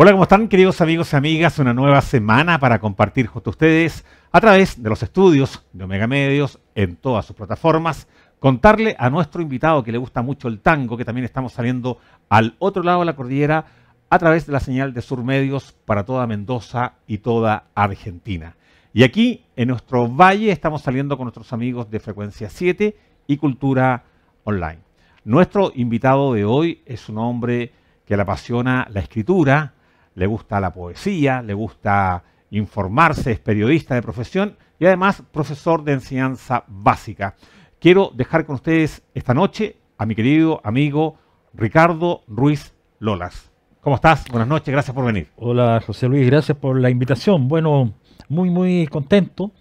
Hola, ¿cómo están queridos amigos y amigas? Una nueva semana para compartir junto a ustedes a través de los estudios de Omega Medios en todas sus plataformas. Contarle a nuestro invitado que le gusta mucho el tango, que también estamos saliendo al otro lado de la cordillera a través de la señal de Sur Medios para toda Mendoza y toda Argentina. Y aquí en nuestro valle estamos saliendo con nuestros amigos de Frecuencia 7 y Cultura Online. Nuestro invitado de hoy es un hombre que le apasiona la escritura, le gusta la poesía, le gusta informarse, es periodista de profesión y además profesor de enseñanza básica. Quiero dejar con ustedes esta noche a mi querido amigo Ricardo Ruiz Lolas. ¿Cómo estás? Buenas noches, gracias por venir. Hola José Luis, gracias por la invitación. Bueno, muy, muy contento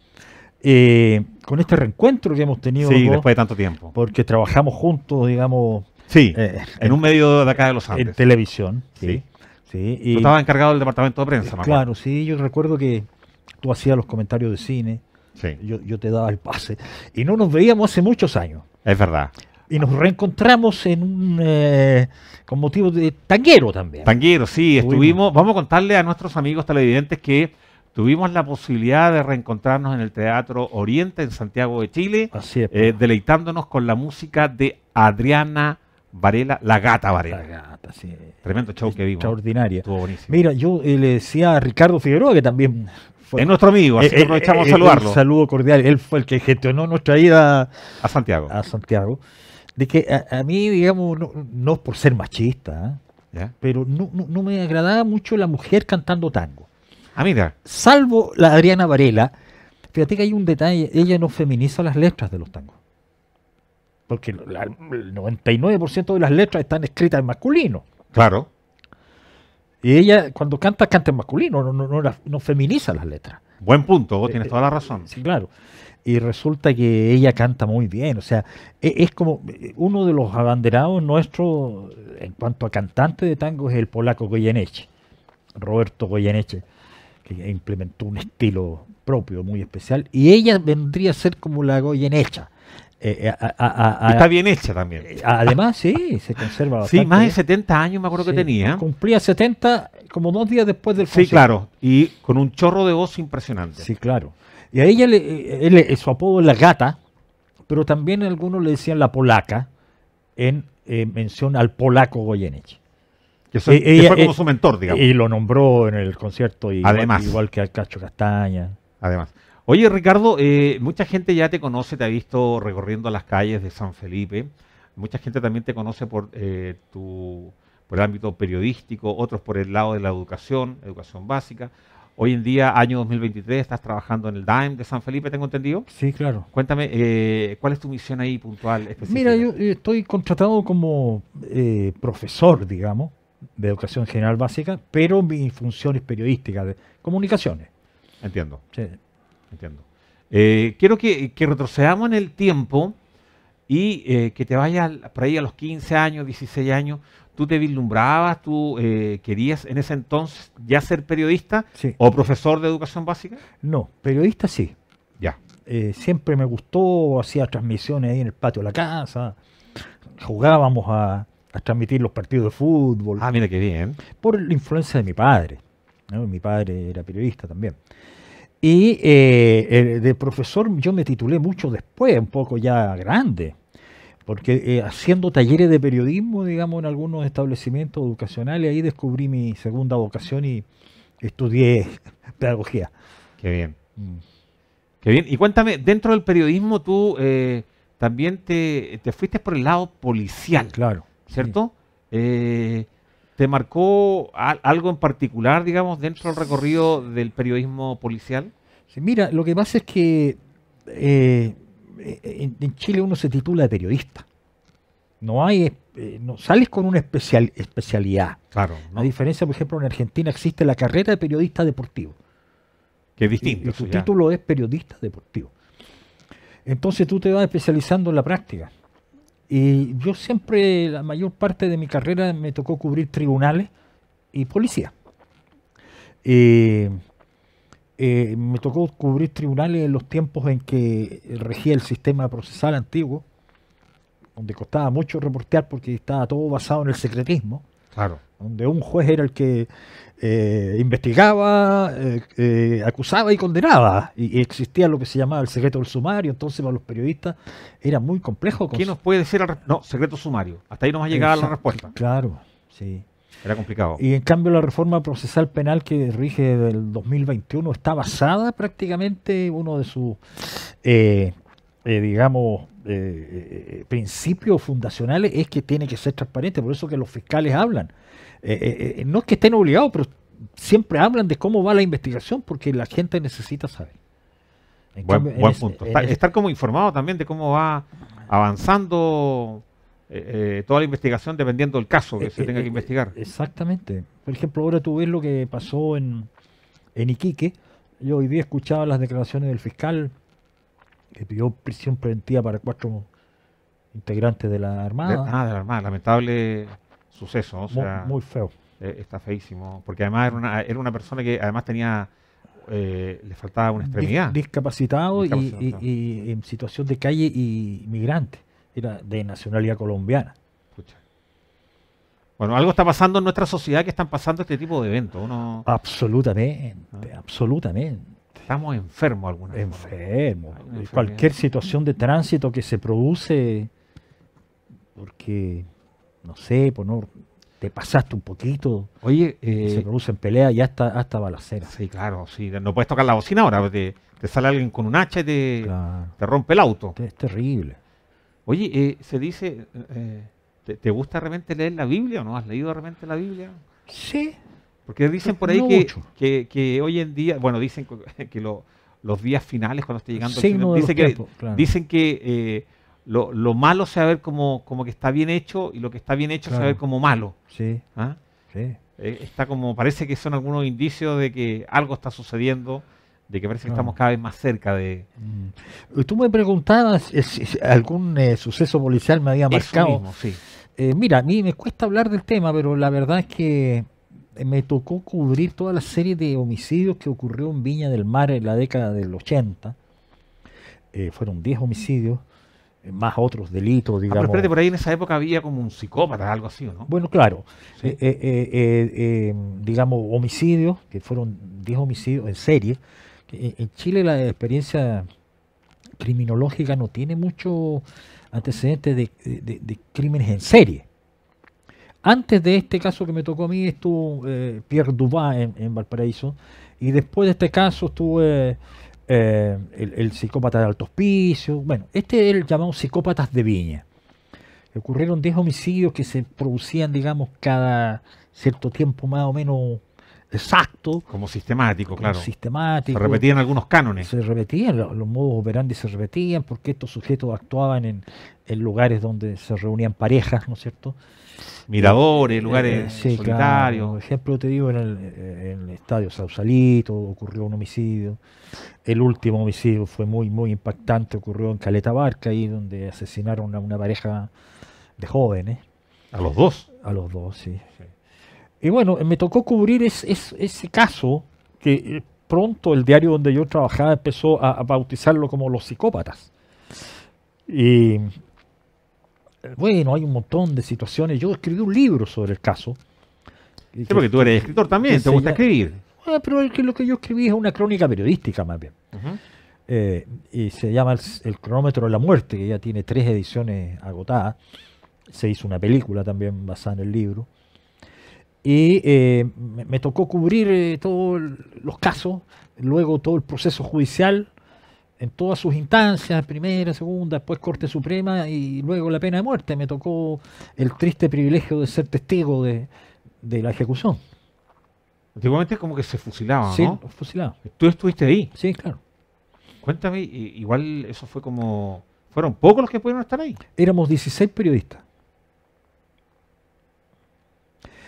eh, con este reencuentro que hemos tenido. Sí, después de tanto tiempo. Porque trabajamos juntos, digamos. Sí, eh, en un medio de acá de los Andes. En televisión, sí. Estaba tú encargado del departamento de prensa, Claro, sí, yo recuerdo que tú hacías los comentarios de cine, sí. yo, te daba el pase, y no nos veíamos hace muchos años. Es verdad y nos reencontramos en un, eh, con motivo de tanguero también. Tanguero, sí, estuvimos, vamos a contarle a nuestros amigos televidentes que tuvimos la posibilidad de reencontrarnos en el Teatro Oriente en Santiago de Chile, pues. eh, deleitándonos con la música de Adriana Varela, la gata Varela. La gata, sí. Tremendo show que vimos. Extraordinaria. Estuvo buenísimo. Mira, yo eh, le decía a Ricardo Figueroa que también fue, es nuestro amigo, así que eh, aprovechamos eh, a saludarlo. Un saludo cordial. Él fue el que gestionó nuestra ida a Santiago. A Santiago. De que a, mí, digamos, no, por ser machista, pero no, me agradaba mucho la mujer cantando tango. mí ah, mira. Salvo la Adriana Varela, fíjate que hay un detalle, ella no feminiza las letras de los tangos porque el 99% de las letras están escritas en masculino. Claro. Y ella, cuando canta, canta en masculino, no, no, feminiza las letras. Buen punto, vos eh, tienes eh, toda la razón. claro. Y resulta que ella canta muy bien, o sea, e, es, como eh, uno de los abanderados nuestros en cuanto a cantante de tango es el polaco Goyeneche, Roberto Goyeneche, que implementó un estilo propio muy especial. Y ella vendría a ser como la Goyenecha eh, eh, está bien hecha también. Eh, además, sí, se conserva bastante. Sí, más de 70 años me acuerdo que tenía. Cumplía 70 como dos días después del concierto. Sí, claro, y con un chorro de voz impresionante. Sí, claro. Y a ella le, su apodo es la gata, pero también algunos le decían la polaca en mención al polaco Goyeneche. Que, fue como su mentor, digamos. Y lo nombró en el concierto, y igual que al Cacho Castaña. Además. Oye, Ricardo, eh, mucha gente ya te conoce, te ha visto recorriendo las calles de San Felipe. Mucha gente también te conoce por eh, tu por el ámbito periodístico, otros por el lado de la educación, educación básica. Hoy en día, año 2023, estás trabajando en el DAIM de San Felipe, ¿tengo entendido? Sí, claro. Cuéntame, eh, ¿cuál es tu misión ahí puntual específica? Mira, yo eh, estoy contratado como profesor, digamos, de educación general básica, pero mi función es periodística, de comunicaciones. Entiendo. Sí. Entiendo. Eh, quiero que, retrocedamos en el tiempo y eh, que te vayas por ahí a los 15 años, 16 años. ¿Tú te vislumbrabas? ¿Tú eh, querías en ese entonces ya ser periodista o profesor de educación básica? No, periodista sí. Ya. siempre me gustó, hacía transmisiones ahí en el patio de la casa, jugábamos a, transmitir los partidos de fútbol. Ah, mira qué bien. Por la influencia de mi padre. Mi padre era periodista también. Y eh, eh, de profesor yo me titulé mucho después, un poco ya grande, porque eh, haciendo talleres de periodismo, digamos, en algunos establecimientos educacionales, ahí descubrí mi segunda vocación y estudié pedagogía. Qué bien. Mm. Qué bien. Y cuéntame, dentro del periodismo tú también te, fuiste por el lado policial. Claro. ¿Cierto? ¿Te marcó algo en particular, digamos, dentro del recorrido del periodismo policial? Mira, lo que pasa es que eh, eh, en, Chile uno se titula de periodista. No hay, eh, no sales con una especialidad. Claro. A diferencia, por ejemplo, en Argentina existe la carrera de periodista deportivo. Que es distinto. Tu título es periodista deportivo. Entonces tú te vas especializando en la práctica. Y yo siempre, la mayor parte de mi carrera me tocó cubrir tribunales y policía. Eh, eh, me tocó cubrir tribunales en los tiempos en que regía el sistema procesal antiguo, donde costaba mucho reportear porque estaba todo basado en el secretismo. Claro. Donde un juez era el que eh, investigaba, eh, acusaba y condenaba. Y, existía lo que se llamaba el secreto del sumario. Entonces, para los periodistas era muy complejo. ¿Quién nos puede decir el no, secreto sumario? Hasta ahí nos ha llegado la respuesta. Claro, sí. Era complicado. Y en cambio la reforma procesal penal que rige del 2021 está basada prácticamente uno de sus, eh, eh, digamos, eh, principios fundacionales es que tiene que ser transparente, por eso que los fiscales hablan. no es que estén obligados, pero siempre hablan de cómo va la investigación porque la gente necesita saber. buen, punto. estar, estar como informado también de cómo va avanzando eh, eh, toda la investigación dependiendo del caso que eh, se tenga que investigar. Exactamente. Por ejemplo, ahora tú ves lo que pasó en, en Iquique. Yo hoy día escuchaba las declaraciones del fiscal que pidió prisión preventiva para cuatro integrantes de la Armada. ah, de la Armada, lamentable suceso. muy, feo. está feísimo. Porque además era una, era una persona que además tenía. le faltaba una extremidad. discapacitado, y, en situación de calle y migrante de nacionalidad colombiana. Bueno, algo está pasando en nuestra sociedad que están pasando este tipo de eventos. Absolutamente, ah. absolutamente. Estamos enfermos alguna vez. Enfermos. Cualquier situación de tránsito que se produce, porque, no sé, por pues, no, te pasaste un poquito. Oye, eh, se producen peleas y hasta, hasta balaceras. Sí, claro, sí. No puedes tocar la bocina ahora, te, sale alguien con un hacha y te, te rompe el auto. Es terrible. Oye, eh, se dice, eh, eh, ¿te, gusta realmente leer la Biblia o no? ¿Has leído realmente la Biblia? Sí. Porque dicen por ahí que, hoy en día, bueno, dicen que los días finales, cuando esté llegando el final, dicen, que, lo, malo se va a ver como, que está bien hecho y lo que está bien hecho se va a ver como malo. Sí. ¿Ah? está como, parece que son algunos indicios de que algo está sucediendo de que parece que ah. estamos cada vez más cerca de... Mm. Tú me preguntabas si algún eh, suceso policial me había marcado. eh, mira, a mí me cuesta hablar del tema, pero la verdad es que me tocó cubrir toda la serie de homicidios que ocurrió en Viña del Mar en la década del 80. Eh, fueron 10 homicidios eh, más otros delitos, ah, digamos. por ahí en esa época había como un psicópata, algo así, ¿no? Bueno, claro. digamos, homicidios, que fueron 10 homicidios en serie, en Chile la experiencia criminológica no tiene mucho antecedente de, crímenes en serie. Antes de este caso que me tocó a mí estuvo eh, Pierre Dubá en, Valparaíso y después de este caso estuvo eh, eh, el, psicópata de Alto Hospicio. Bueno, este es el llamado psicópatas de Viña. Ocurrieron 10 homicidios que se producían, digamos, cada cierto tiempo más o menos exacto. Como sistemático, claro. Sistemático. Se repetían algunos cánones. Se repetían, los, modos operandi se repetían porque estos sujetos actuaban en, lugares donde se reunían parejas, ¿no es cierto? Miradores, eh, lugares eh, solitarios. Por ejemplo, te digo, en el, estadio Sausalito ocurrió un homicidio. El último homicidio fue muy, muy impactante, ocurrió en Caleta Barca, ahí donde asesinaron a una pareja de jóvenes. ¿A los dos? A los dos, sí. Y bueno, me tocó cubrir ese caso que eh, pronto el diario donde yo trabajaba empezó a, bautizarlo como los psicópatas. Y eh, bueno, hay un montón de situaciones. Yo escribí un libro sobre el caso. Sí, que, tú eres escritor también, te gusta escribir. pero lo que yo escribí es una crónica periodística más bien. Eh, y se llama el, el, cronómetro de la muerte, que ya tiene tres ediciones agotadas. Se hizo una película también basada en el libro y eh, me, tocó cubrir eh, todos los casos, luego todo el proceso judicial en todas sus instancias, primera, segunda, después Corte Suprema y luego la pena de muerte. Me tocó el triste privilegio de ser testigo de, la ejecución. Antiguamente como que se fusilaban, sí, fusilaban. ¿Tú estuviste ahí? Sí, claro. Cuéntame, igual eso fue como... ¿Fueron pocos los que pudieron estar ahí? Éramos 16 periodistas.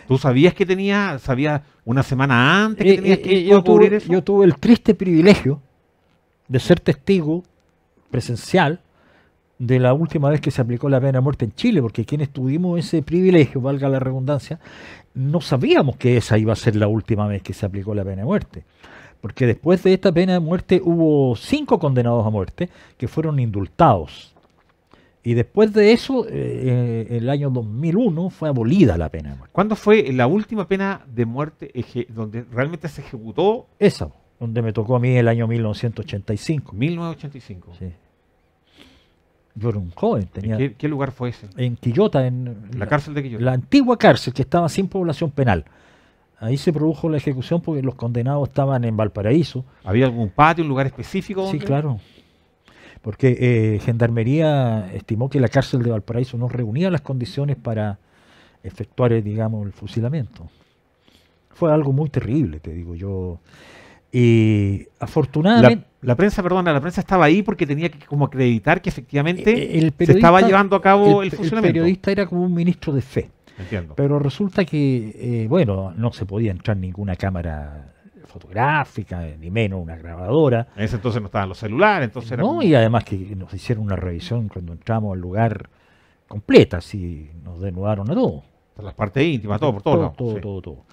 ¿Tú sabías que tenía, sabías una semana antes que eh, tenías eh, que eh, yo tuve, eso? Yo tuve el triste privilegio de ser testigo presencial de la última vez que se aplicó la pena de muerte en Chile, porque quienes tuvimos ese privilegio, valga la redundancia, no sabíamos que esa iba a ser la última vez que se aplicó la pena de muerte. Porque después de esta pena de muerte hubo cinco condenados a muerte que fueron indultados. Y después de eso, en eh, eh, el año 2001 fue abolida la pena de muerte. ¿Cuándo fue la última pena de muerte donde realmente se ejecutó? Esa, donde me tocó a mí el año 1985. 1985. Sí. Yo era un joven. Tenía, qué, lugar fue ese? En Quillota, en la, cárcel de Quillota. La antigua cárcel que estaba sin población penal. Ahí se produjo la ejecución porque los condenados estaban en Valparaíso. ¿Había algún patio, un lugar específico? Sí, claro porque eh, Gendarmería estimó que la cárcel de Valparaíso no reunía las condiciones para efectuar, eh, digamos, el fusilamiento. Fue algo muy terrible, te digo yo. Y afortunadamente... La, prensa, perdona, la prensa estaba ahí porque tenía que como acreditar que efectivamente eh, el, se estaba llevando a cabo el, fusilamiento. El periodista era como un ministro de fe. Entiendo. Pero resulta que, bueno, no se podía entrar ninguna cámara fotográfica, ni menos una grabadora. En ese entonces no estaban los celulares, entonces No, y además que nos hicieron una revisión cuando entramos al lugar completa, así nos denudaron a todo. Las partes íntimas, todo, por todo. Todo, todo, todo, todo.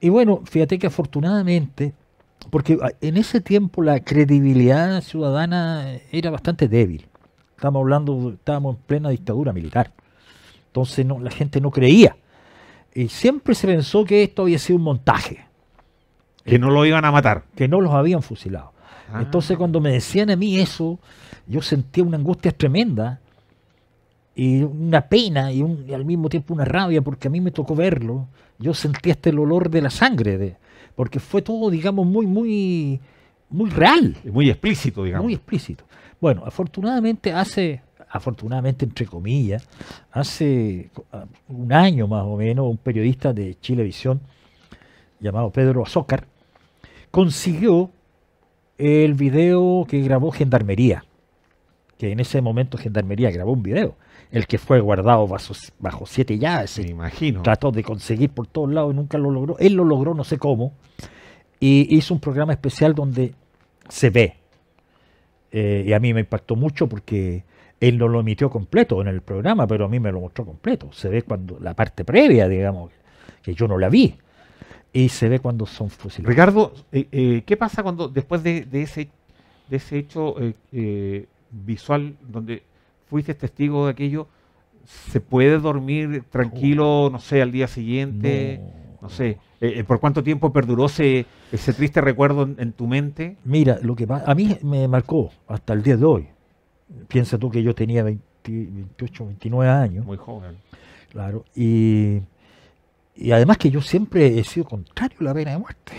Y bueno, fíjate que afortunadamente, porque en ese tiempo la credibilidad ciudadana era bastante débil. Estábamos hablando, estábamos en plena dictadura militar. Entonces no, la gente no creía. Y siempre se pensó que esto había sido un montaje que no lo iban a matar. Que no los habían fusilado. Ah. Entonces cuando me decían a mí eso, yo sentía una angustia tremenda y una pena y, al mismo tiempo una rabia porque a mí me tocó verlo. Yo sentía este el olor de la sangre, porque fue todo, digamos, muy, muy, muy real. muy explícito, digamos. Muy explícito. Bueno, afortunadamente hace, afortunadamente entre comillas, hace un año más o menos, un periodista de Chilevisión llamado Pedro Azócar consiguió el video que grabó Gendarmería, que en ese momento Gendarmería grabó un video, el que fue guardado bajo, bajo siete llaves. Me imagino. Trató de conseguir por todos lados y nunca lo logró. Él lo logró, no sé cómo, y hizo un programa especial donde se ve. Eh, y a mí me impactó mucho porque él no lo emitió completo en el programa, pero a mí me lo mostró completo. Se ve cuando la parte previa, digamos, que yo no la vi y se ve cuando son fusilados. Ricardo, eh, eh, ¿qué pasa cuando después de, ese, ese hecho eh, visual donde fuiste testigo de aquello, se puede dormir tranquilo, oh. no sé, al día siguiente? No, sé. ¿Por cuánto tiempo perduró ese, triste recuerdo en, tu mente? Mira, lo que a mí me marcó hasta el día de hoy. Piensa tú que yo tenía 28, 29 años. Muy joven. Claro, y y además que yo siempre he sido contrario a la pena de muerte.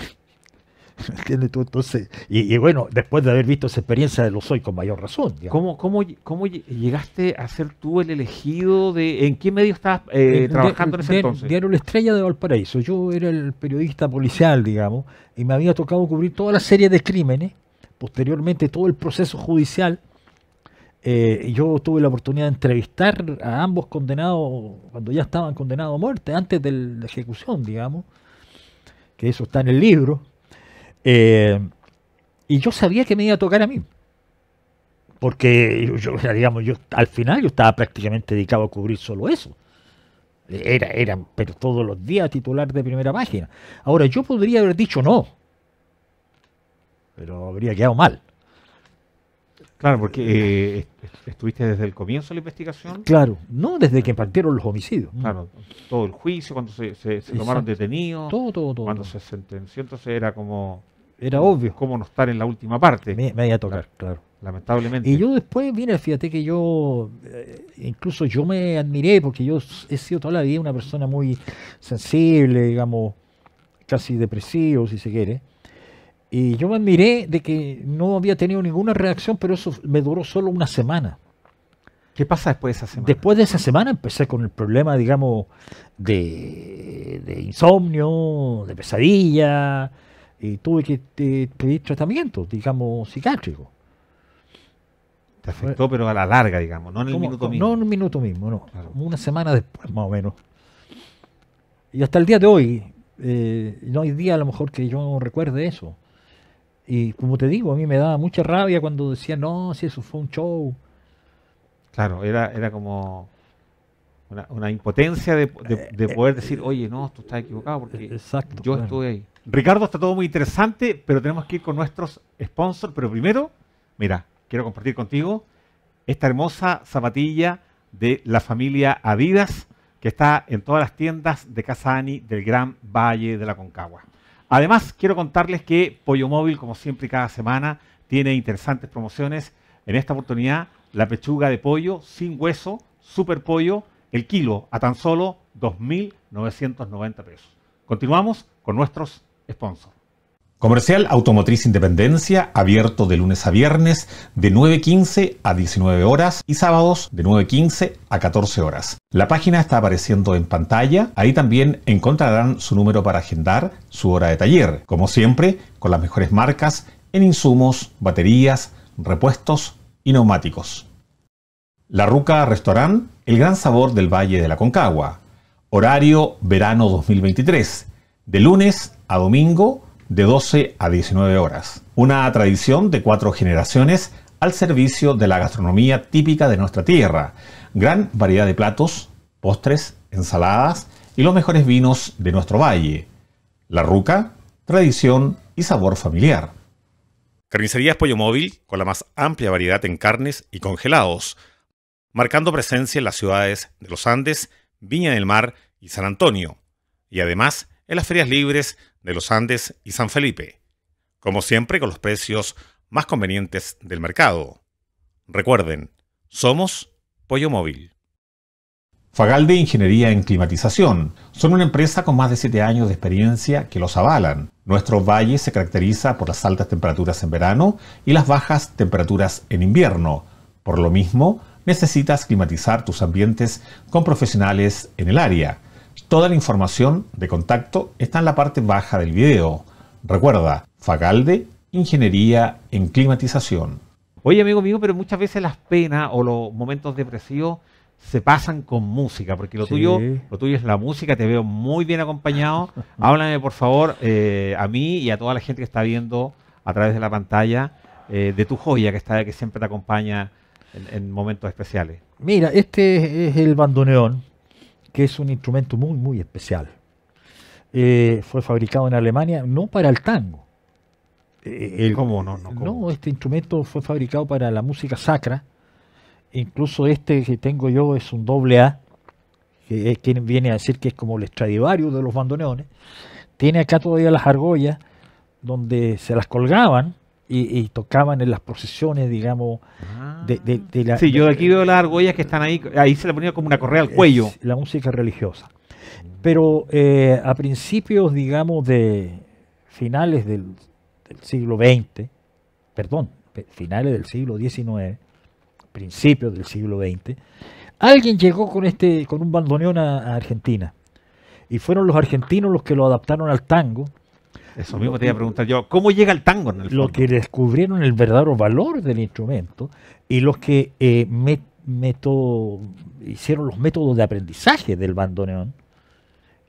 Entonces, y, bueno, después de haber visto esa experiencia, lo soy con mayor razón. ¿Cómo, cómo, cómo, llegaste a ser tú el elegido? de ¿En qué medio estabas eh, eh, trabajando en ese entonces? Diario La Estrella de Valparaíso. Yo era el periodista policial, digamos, y me había tocado cubrir toda la serie de crímenes, posteriormente todo el proceso judicial eh, yo tuve la oportunidad de entrevistar a ambos condenados cuando ya estaban condenados a muerte, antes de la ejecución, digamos, que eso está en el libro. Eh, y yo sabía que me iba a tocar a mí, porque yo, digamos, yo al final yo estaba prácticamente dedicado a cubrir solo eso. Era, era, pero todos los días titular de primera página. Ahora, yo podría haber dicho no, pero habría quedado mal. Claro, porque eh, estuviste desde el comienzo de la investigación. Claro, no desde que partieron los homicidios. Claro, todo el juicio, cuando se, tomaron detenidos, todo, todo, todo, cuando se sentenció, entonces era como... Era obvio. Como no estar en la última parte. Me, iba a tocar, claro. Lamentablemente. Y yo después, mira, fíjate que yo, eh, incluso yo me admiré, porque yo he sido toda la vida una persona muy sensible, digamos, casi depresivo, si se quiere. Y yo me miré de que no había tenido ninguna reacción, pero eso me duró solo una semana. ¿Qué pasa después de esa semana? Después de esa semana empecé con el problema, digamos, de, insomnio, de pesadilla, y tuve que eh, pedir tratamiento, digamos, psiquiátrico. Te afectó, pero a la larga, digamos, no en el minuto mismo. No en un minuto mismo, no. Una semana después, más o menos. Y hasta el día de hoy, eh, no hay día a lo mejor que yo recuerde eso. Y como te digo, a mí me daba mucha rabia cuando decía, no, si eso fue un show. Claro, era, era como una, impotencia de, eh, eh, poder decir, eh, oye, no, tú estás equivocado porque yo estuve ahí. Ricardo, está todo muy interesante, pero tenemos que ir con nuestros sponsors. Pero primero, mira, quiero compartir contigo esta hermosa zapatilla de la familia Adidas que está en todas las tiendas de Casani del Gran Valle de la Concagua. Además, quiero contarles que Pollo Móvil, como siempre y cada semana, tiene interesantes promociones. En esta oportunidad, la pechuga de pollo sin hueso, super pollo, el kilo a tan solo 2.990 pesos. Continuamos con nuestros sponsors. Comercial Automotriz Independencia, abierto de lunes a viernes de 9.15 a 19 horas y sábados de 9.15 a 14 horas. La página está apareciendo en pantalla, ahí también encontrarán su número para agendar su hora de taller, como siempre, con las mejores marcas en insumos, baterías, repuestos y neumáticos. La Ruca Restaurant, el gran sabor del Valle de la Concagua. Horario verano 2023, de lunes a domingo de 12 a 19 horas. Una tradición de cuatro generaciones al servicio de la gastronomía típica de nuestra tierra. Gran variedad de platos, postres, ensaladas y los mejores vinos de nuestro valle. La ruca, tradición y sabor familiar. Carnicerías Pollo Móvil con la más amplia variedad en carnes y congelados, marcando presencia en las ciudades de los Andes, Viña del Mar y San Antonio, y además en las ferias libres de los Andes y San Felipe, como siempre con los precios más convenientes del mercado. Recuerden, somos Pollo Móvil. Fagalde Ingeniería en Climatización son una empresa con más de 7 años de experiencia que los avalan. Nuestro valle se caracteriza por las altas temperaturas en verano y las bajas temperaturas en invierno. Por lo mismo, necesitas climatizar tus ambientes con profesionales en el área. Toda la información de contacto está en la parte baja del video. Recuerda, Facalde, Ingeniería en Climatización. Oye, amigo mío, pero muchas veces las penas o los momentos depresivos se pasan con música, porque lo tuyo, lo tuyo es la música, te veo muy bien acompañado. Háblame, por favor, eh, a mí y a toda la gente que está viendo a través de la pantalla eh, de tu joya que está que siempre te acompaña en momentos especiales. Mira, este es el bandoneón, que es un instrumento muy, muy especial. Eh, fue fabricado en Alemania, no para el tango. Eh, ¿Cómo? No, no, este instrumento fue fabricado para la música sacra. Incluso este que tengo yo es un doble A, que, viene a decir que es como el extradivario de los bandoneones. Tiene acá todavía las argollas donde se las colgaban y, tocaban en las procesiones, digamos. De, ah. la, sí, yo aquí veo las argollas que están ahí, ahí se le ponía como una correa al cuello. La música religiosa. Pero eh, a principios, digamos, de finales del, siglo XX, perdón, finales del siglo XIX, principios del siglo XX, alguien llegó con este, con un bandoneón a, Argentina. Y fueron los argentinos los que lo adaptaron al tango eso mismo te iba a preguntar yo. ¿Cómo llega el tango en el Los que descubrieron el verdadero valor del instrumento y los que eh, meto, hicieron los métodos de aprendizaje del bandoneón.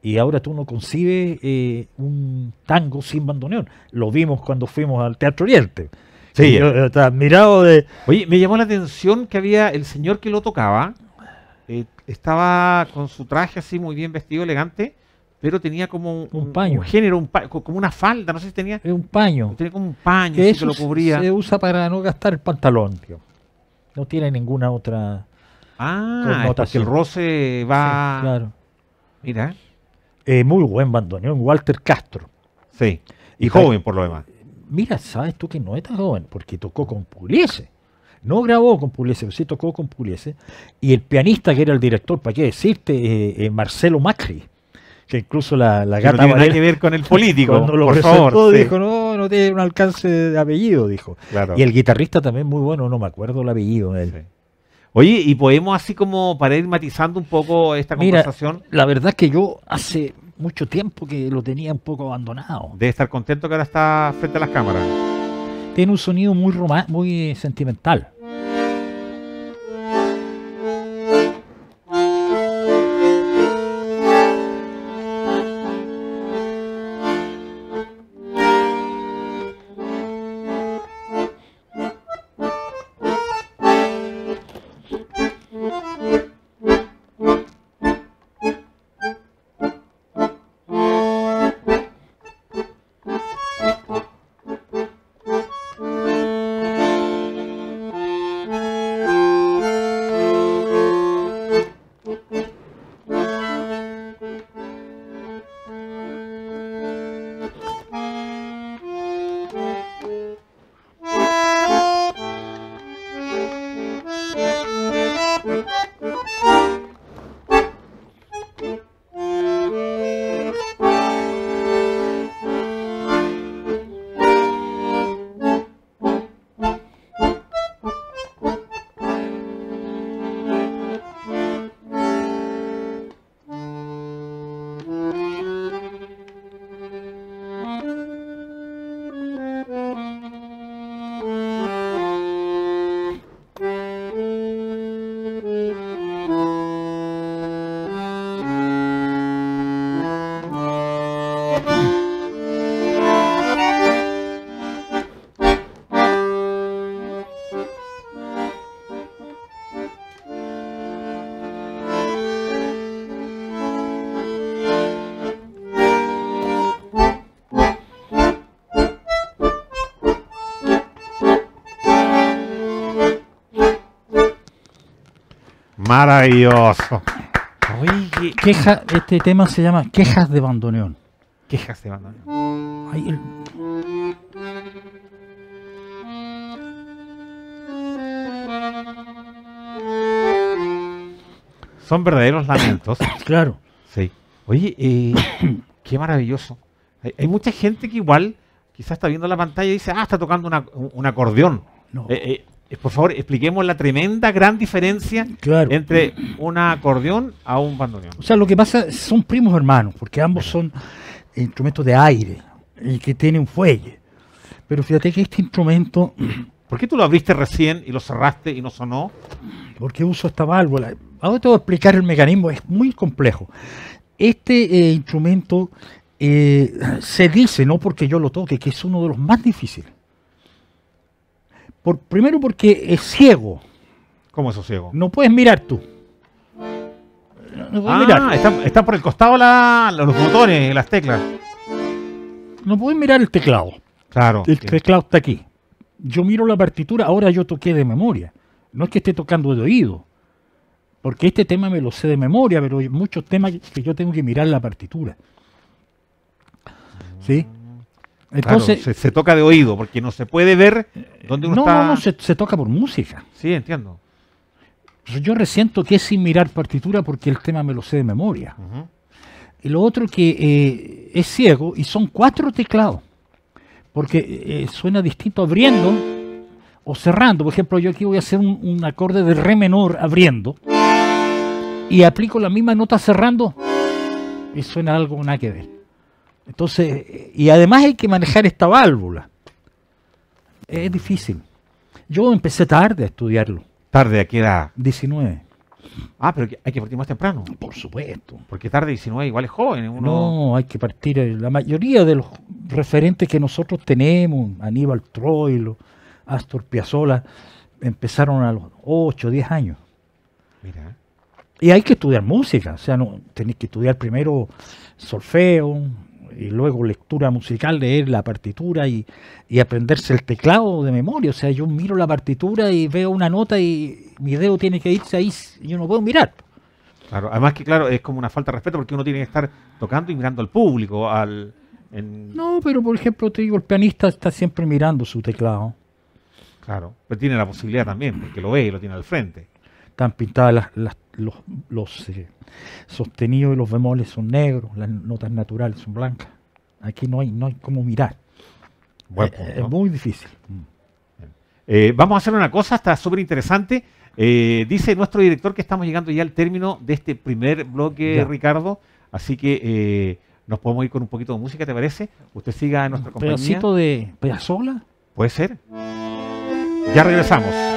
Y ahora tú no concibes eh, un tango sin bandoneón. Lo vimos cuando fuimos al Teatro Oriente. Sí, de... Oye, me llamó la atención que había el señor que lo tocaba, eh, estaba con su traje así muy bien vestido, elegante, pero tenía como un, paño. género, un como una falda, no sé si tenía. un paño. Tenía como un paño que, eso lo cubría. Se usa para no gastar el pantalón, tío. No tiene ninguna otra. Ah, porque el roce va. claro. Mira. Eh, muy buen bandoneón, Walter Castro. Sí. Y, joven, por lo demás. Mira, sabes tú que no es tan joven, porque tocó con Pugliese. No grabó con Pugliese, pero sí tocó con Pugliese. Y el pianista que era el director, ¿para qué decirte? Eh, eh, Marcelo Macri que incluso la, la gata. No tiene nada que ver con el político. Cuando lo por presentó, favor, dijo, no, no tiene un alcance de apellido, dijo. Y el guitarrista también muy bueno, no me acuerdo el apellido de él. Oye, y podemos así como para matizando un poco esta conversación. La verdad es que yo hace mucho tiempo que lo tenía un poco abandonado. Debe estar contento que ahora está frente a las cámaras. Tiene un sonido muy, muy sentimental. Maravilloso. Oye, este tema se llama Quejas de bandoneón. quejas de bandoneón. Son verdaderos lamentos. claro. Sí. Oye, eh, qué maravilloso. Hay, mucha gente que igual quizás está viendo la pantalla y dice, ah, está tocando un acordeón. No. Eh, eh, eh, por favor, expliquemos la tremenda gran diferencia entre un acordeón a un bandoneón. O sea, lo que pasa son primos hermanos, porque ambos son instrumentos de aire y que tienen fuelle. Pero fíjate que este instrumento. ¿Por qué tú lo abriste recién y lo cerraste y no sonó? Porque uso esta válvula. Ahora te voy a explicar el mecanismo, es muy complejo. Este eh, instrumento eh, se dice, no porque yo lo toque, que es uno de los más difíciles primero porque es ciego. ¿Cómo es ciego? No puedes mirar tú. ah, Están, está por el costado los botones, las teclas. No puedes mirar el teclado. Claro. El teclado está aquí. Yo miro la partitura, ahora yo toqué de memoria. No es que esté tocando de oído. Porque este tema me lo sé de memoria, pero hay muchos temas que yo tengo que mirar la partitura. ¿Sí? Entonces, se, toca de oído, porque no se puede ver dónde uno no, está. No, no, se, toca por música. Sí, entiendo. Yo resiento que es sin mirar partitura porque el tema me lo sé de memoria. Y lo otro que eh, es ciego y son cuatro teclados, porque eh, eh, suena distinto abriendo o cerrando. Por ejemplo, yo aquí voy a hacer un, acorde de re menor abriendo y aplico la misma nota cerrando y suena algo nada que ver. Entonces, y además hay que manejar esta válvula. Es difícil. Yo empecé tarde a estudiarlo. ¿Tarde? ¿A qué edad? 19. Ah, pero hay que partir más temprano. Por supuesto. Porque tarde 19 igual es joven. Uno... No, hay que partir. Eh, la mayoría de los referentes que nosotros tenemos, Aníbal Troilo, Astor Piazzolla, empezaron a los 8, 10 años. Mira. Y hay que estudiar música, o sea, no, tenés que estudiar primero solfeo, y luego lectura musical, leer la partitura y, y, aprenderse el teclado de memoria. O sea, yo miro la partitura y veo una nota y mi dedo tiene que irse ahí y yo no puedo mirar. Claro, además que claro, es como una falta de respeto porque uno tiene que estar tocando y mirando al público, al... No, pero por ejemplo, te digo, el pianista está siempre mirando su teclado. Claro, pero tiene la posibilidad también, porque lo ve y lo tiene al frente. Están pintadas las, las los, los eh, sostenidos y los bemoles son negros, las notas naturales son blancas. Aquí no hay, no hay cómo mirar. Bueno, eh, Es muy difícil. Mm. Eh, vamos a hacer una cosa, está súper interesante. dice nuestro director que estamos llegando ya al término de este primer bloque, Ricardo. Así que nos podemos ir con un poquito de música, ¿te parece? Usted siga a nuestra un compañía. de Puede ser. Ya regresamos.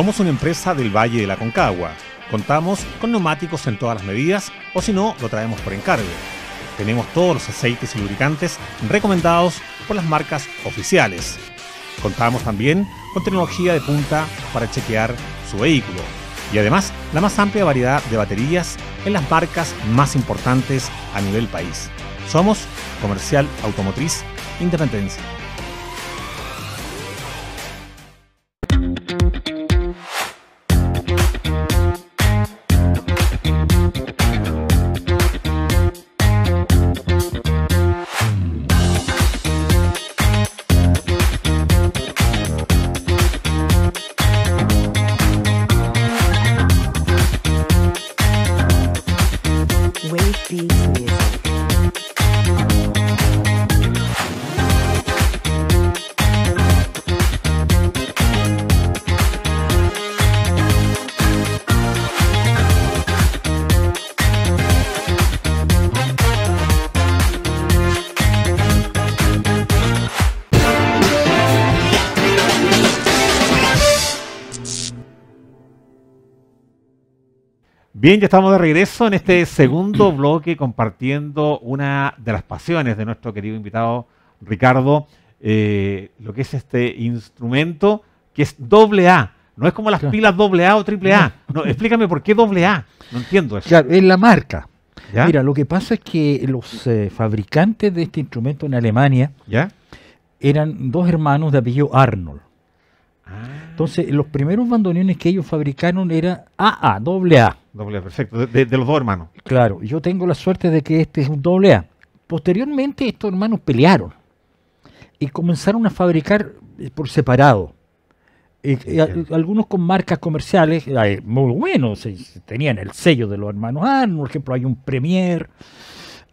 Somos una empresa del Valle de la Concagua. Contamos con neumáticos en todas las medidas o si no, lo traemos por encargo. Tenemos todos los aceites y lubricantes recomendados por las marcas oficiales. Contamos también con tecnología de punta para chequear su vehículo. Y además, la más amplia variedad de baterías en las marcas más importantes a nivel país. Somos Comercial Automotriz Independencia. Bien, ya estamos de regreso en este segundo bloque compartiendo una de las pasiones de nuestro querido invitado Ricardo, eh, lo que es este instrumento que es doble A. No es como las pilas doble A o triple A. No, explícame por qué doble A. No entiendo eso. es la marca. Mira, lo que pasa es que los eh, fabricantes de este instrumento en Alemania eran dos hermanos de apellido Arnold. Ah. Entonces, los primeros bandoneones que ellos fabricaron era AA, doble A. Doble perfecto. De, los dos hermanos. Claro, yo tengo la suerte de que este es un doble A. Posteriormente estos hermanos pelearon y comenzaron a fabricar eh, por separado. Eh, eh, algunos con marcas comerciales, muy buenos, tenían el sello de los hermanos Arnold, por ejemplo, hay un Premier,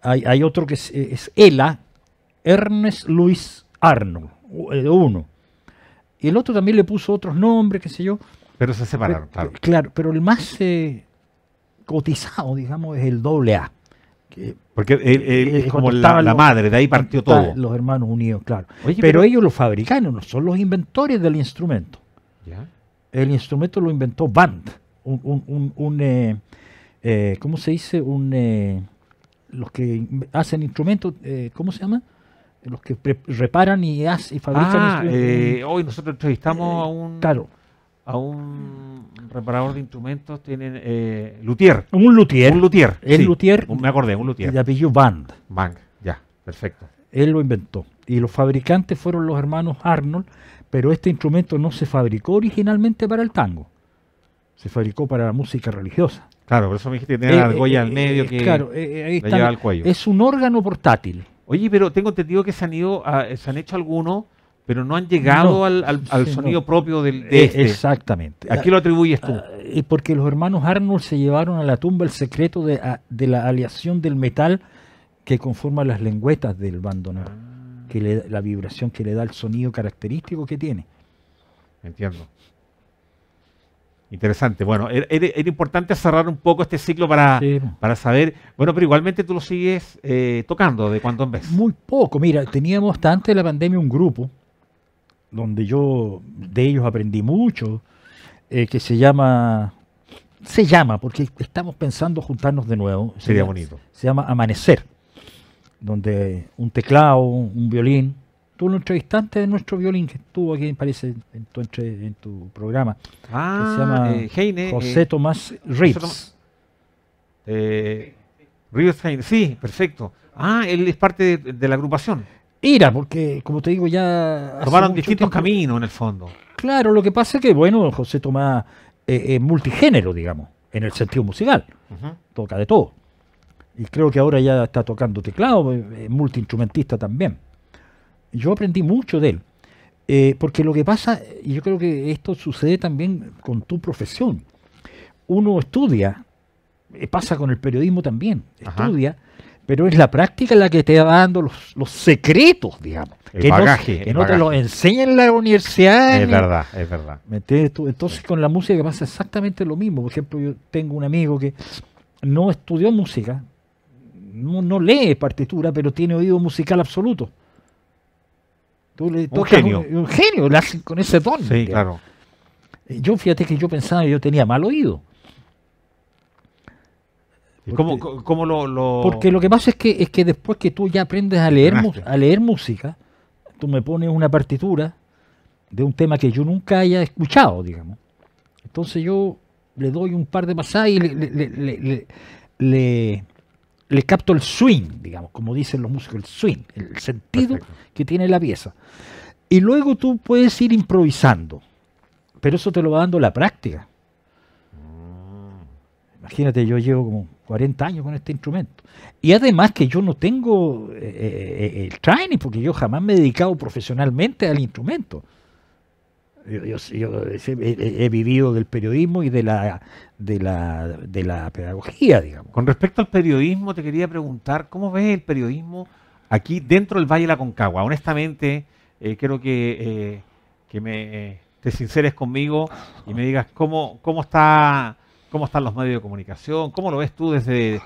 hay, otro que es, ELA, Ernest Luis Arnold, uno. Y el otro también le puso otros nombres, qué sé yo. Pero se separaron, claro. Claro, pero el más cotizado, digamos, es el doble A. Porque es como la, madre, de ahí partió todo. Los hermanos unidos, claro. pero, ellos lo fabricaron, no son los inventores del instrumento. El instrumento lo inventó Band, un, un, eh, eh, ¿cómo se dice? Un, eh, los que hacen instrumentos, ¿cómo se llama? Los que reparan y, hacen, y fabrican ah, instrumentos. hoy nosotros entrevistamos a un... Claro, a un reparador de instrumentos, tienen Lutier. Eh, luthier. Un luthier. Un luthier. El luthier. me acordé, un luthier. De apellido Band. Band, ya, perfecto. Él lo inventó. Y los fabricantes fueron los hermanos Arnold, pero este instrumento no se fabricó originalmente para el tango. Se fabricó para la música religiosa. Claro, por eso me dijiste que tenía la eh, argolla al eh, medio que claro, al cuello. Es un órgano portátil. Oye, pero tengo entendido que se han ido, se han hecho algunos pero no han llegado al, al, sonido propio del, de eh, este. Exactamente. ¿A qué lo atribuyes tú? Ah, eh, porque los hermanos Arnold se llevaron a la tumba el secreto de, ah, de la aleación del metal que conforma las lengüetas del bandoneón, ah. que la vibración que le da el sonido característico que tiene. Entiendo. Interesante. Bueno, era, importante cerrar un poco este ciclo para, para saber. Bueno, pero igualmente tú lo sigues eh, tocando de cuando en vez. Muy poco. Mira, teníamos antes de la pandemia un grupo donde yo de ellos aprendí mucho, eh, que se llama, se llama, porque estamos pensando juntarnos de nuevo. Sería bonito. Se llama Amanecer, donde un teclado, un violín, tú lo entrevistaste de nuestro violín que estuvo aquí, parece, en tu, en tu programa, se ah, llama eh, eh, José Tomás Reeves. Reeves Heine, sí, perfecto. Ah, él es parte de la agrupación ira, porque como te digo ya... Tomaron distintos caminos en el fondo. Claro, lo que pasa es que, bueno, José Tomás eh, eh, multigénero, digamos, en el sentido musical. Toca de todo. Y creo que ahora ya está tocando teclado, es eh, multiinstrumentista también. Yo aprendí mucho de él. porque lo que pasa, y yo creo que esto sucede también con tu profesión. Uno estudia, pasa con el periodismo también, estudia pero es la práctica la que te va dando los, secretos, digamos. El que bagaje, no, te lo enseñan en la universidad. Es verdad, es verdad. Entonces con la música pasa exactamente lo mismo. Por ejemplo, yo tengo un amigo que no estudió música, no, lee partitura, pero tiene oído musical absoluto. un genio. Un, genio, con ese don. Sí, claro. Yo fíjate que yo pensaba que yo tenía mal oído. Porque, lo, Porque lo que pasa es que, es que después que tú ya aprendes a leer, a leer música, tú me pones una partitura de un tema que yo nunca haya escuchado, digamos. Entonces yo le doy un par de pasadas y le, le, le, capto el swing, digamos, como dicen los músicos, el swing, el sentido que tiene la pieza. Y luego tú puedes ir improvisando, pero eso te lo va dando la práctica. Imagínate, yo llevo como 40 años con este instrumento. Y además que yo no tengo eh, eh, eh, el training, porque yo jamás me he dedicado profesionalmente al instrumento. Yo, he, vivido del periodismo y de la, de la, pedagogía, digamos. Con respecto al periodismo, te quería preguntar, ¿cómo ves el periodismo aquí dentro del Valle de la Concagua? Honestamente, creo que, que me, te sinceres conmigo y me digas cómo, cómo está cómo están los medios de comunicación, cómo lo ves tú desde,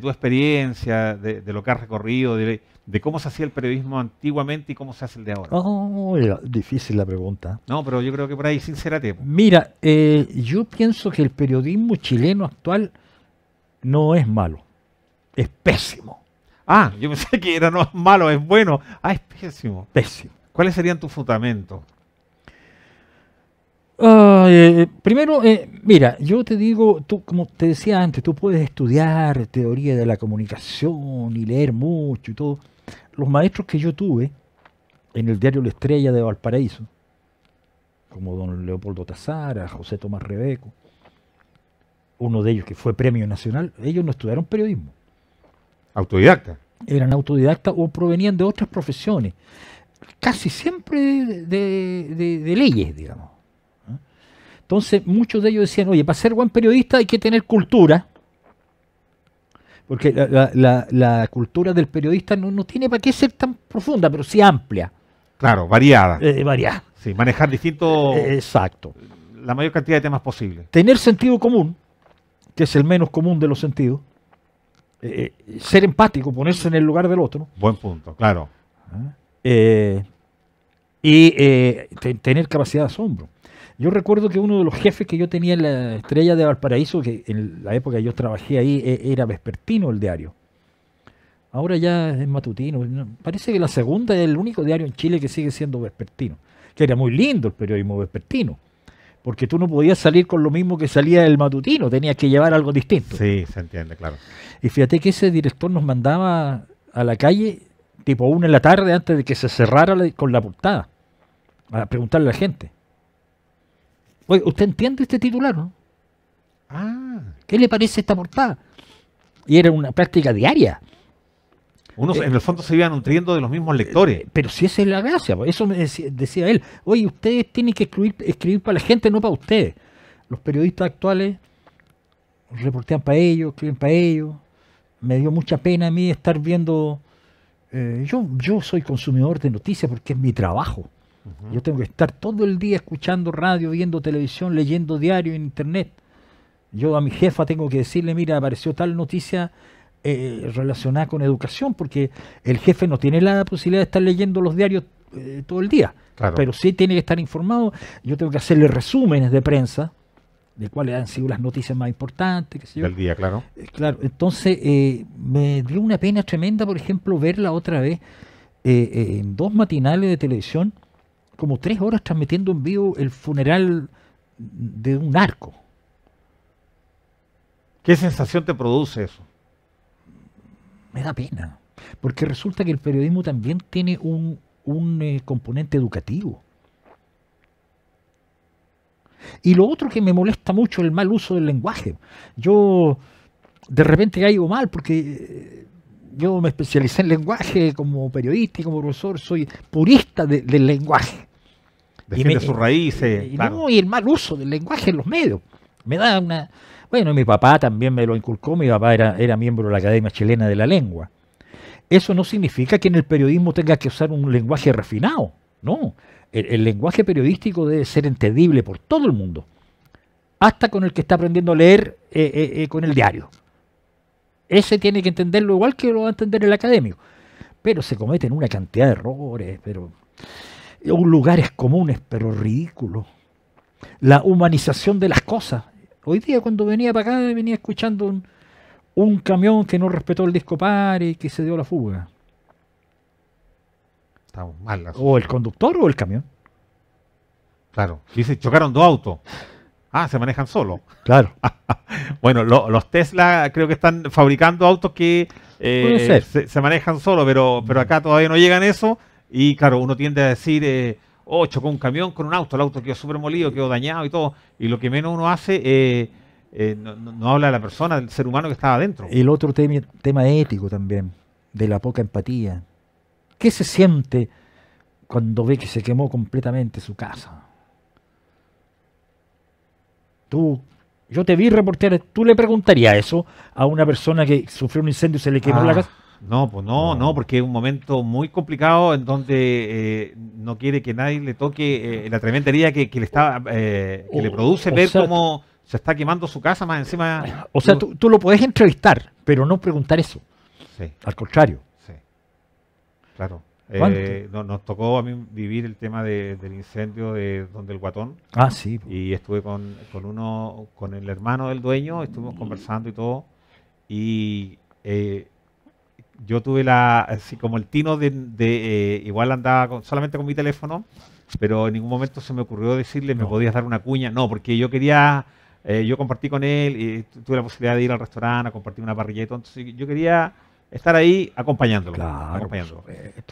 tu experiencia, de, lo que has recorrido, de, cómo se hacía el periodismo antiguamente y cómo se hace el de ahora. Oh, difícil la pregunta. No, pero yo creo que por ahí sincérate. Mira, eh, yo pienso que el periodismo chileno actual no es malo, es pésimo. Ah, yo pensé que era no es malo, es bueno. Ah, es pésimo. Pésimo. ¿Cuáles serían tus fundamentos? Eh, eh, primero, eh, mira, yo te digo, tú, como te decía antes, tú puedes estudiar teoría de la comunicación y leer mucho y todo. Los maestros que yo tuve en el diario La Estrella de Valparaíso, como don Leopoldo Tazara, José Tomás Rebeco, uno de ellos que fue premio nacional, ellos no estudiaron periodismo. Autodidacta. Eran autodidactas o provenían de otras profesiones, casi siempre de leyes, digamos entonces muchos de ellos decían, oye, para ser buen periodista hay que tener cultura, porque la, cultura del periodista no, tiene para qué ser tan profunda, pero sí amplia. Claro, variada. Eh, eh, variada. Sí, manejar distintos... Eh, exacto. La mayor cantidad de temas posible. Tener sentido común, que es el menos común de los sentidos. ser empático, ponerse en el lugar del otro. Buen punto, claro. ¿Ah? y tener capacidad de asombro. Yo recuerdo que uno de los jefes que yo tenía en la estrella de Valparaíso, que en la época que yo trabajé ahí, e, era vespertino el diario. Ahora ya es matutino. Parece que la segunda es el único diario en Chile que sigue siendo vespertino. Que era muy lindo el periodismo vespertino. Porque tú no podías salir con lo mismo que salía el matutino, tenías que llevar algo distinto. Sí, se entiende, claro. Y fíjate que ese director nos mandaba a la calle tipo una en la tarde antes de que se cerrara con la portada. A preguntarle a la gente. Oye, ¿usted entiende este titular? No? Ah, ¿qué le parece esta portada? Y era una práctica diaria. Uno eh, en el fondo se iba nutriendo de los mismos eh, lectores. Pero si esa es la gracia, eso decía, él. Oye, ustedes tienen que escribir, para la gente, no para ustedes. Los periodistas actuales reportean para ellos, escriben para ellos. Me dio mucha pena a mí estar viendo... Eh, yo, yo soy consumidor de noticias porque es mi trabajo. Yo tengo que estar todo el día escuchando radio, viendo televisión, leyendo diario en internet. Yo a mi jefa tengo que decirle, mira, apareció tal noticia eh, relacionada con educación, porque el jefe no tiene la posibilidad de estar leyendo los diarios eh, todo el día, pero sí tiene que estar informado. Yo tengo que hacerle resúmenes de prensa de cuáles han sido las noticias más importantes. Qué sé Del día, claro. Eh, claro, entonces me dio una pena tremenda, por ejemplo, verla otra vez en dos matinales de televisión como tres horas transmitiendo en vivo el funeral de un arco. ¿Qué sensación te produce eso? Me da pena, porque resulta que el periodismo también tiene un, eh, componente educativo. Y lo otro que me molesta mucho es el mal uso del lenguaje. Yo de repente caigo mal porque eh, yo me especialicé en lenguaje como periodista y como profesor, soy purista del lenguaje defiende sus raíces. Y, el mal uso del lenguaje en los medios. Me da una. Bueno, mi papá también me lo inculcó, mi papá era, era miembro de la Academia Chilena de la Lengua. Eso no significa que en el periodismo tenga que usar un lenguaje refinado, no. El, lenguaje periodístico debe ser entendible por todo el mundo, hasta con el que está aprendiendo a leer eh, eh, eh, con el diario. Ese tiene que entenderlo igual que lo va a entender el académico. Pero se cometen una cantidad de errores, pero... Eh, lugares comunes, pero ridículo La humanización de las cosas. Hoy día cuando venía para acá venía escuchando un, camión que no respetó el disco par y que se dio la fuga. O el conductor o el camión. Claro. Dice, chocaron dos autos. Ah, se manejan solo. Claro. bueno, los Tesla creo que están fabricando autos que eh, se, se, manejan solo, pero, pero acá todavía no llegan eso. Y claro, uno tiende a decir, eh, oh, chocó un camión con un auto, el auto quedó súper molido, quedó dañado y todo. Y lo que menos uno hace, eh, eh, no, habla de la persona, del ser humano que estaba adentro. El otro tema, ético también, de la poca empatía. ¿Qué se siente cuando ve que se quemó completamente su casa? Tú, yo te vi reportear, ¿tú le preguntarías eso a una persona que sufrió un incendio y se le quemó la ah. casa? No, pues no, no, porque es un momento muy complicado en donde eh, no quiere que nadie le toque eh, la tremenda herida que, le eh, le produce ver cómo se está quemando su casa más encima. O sea, tú, lo puedes entrevistar, pero no preguntar eso. Sí. Al contrario. Sí. Claro. nos tocó a mí vivir el tema del incendio de donde el guatón. Ah, sí. Y estuve con, con, uno, con el hermano del dueño, estuvimos conversando y todo. Y eh, yo tuve la, así como el tino de, eh, igual andaba solamente con mi teléfono, pero en ningún momento se me ocurrió decirle, me podías dar una cuña, no, porque yo quería, eh, yo compartí con él, y tuve la posibilidad de ir al restaurante a compartir una parrilla entonces yo quería estar ahí acompañándolo. Claro, acompañándolo.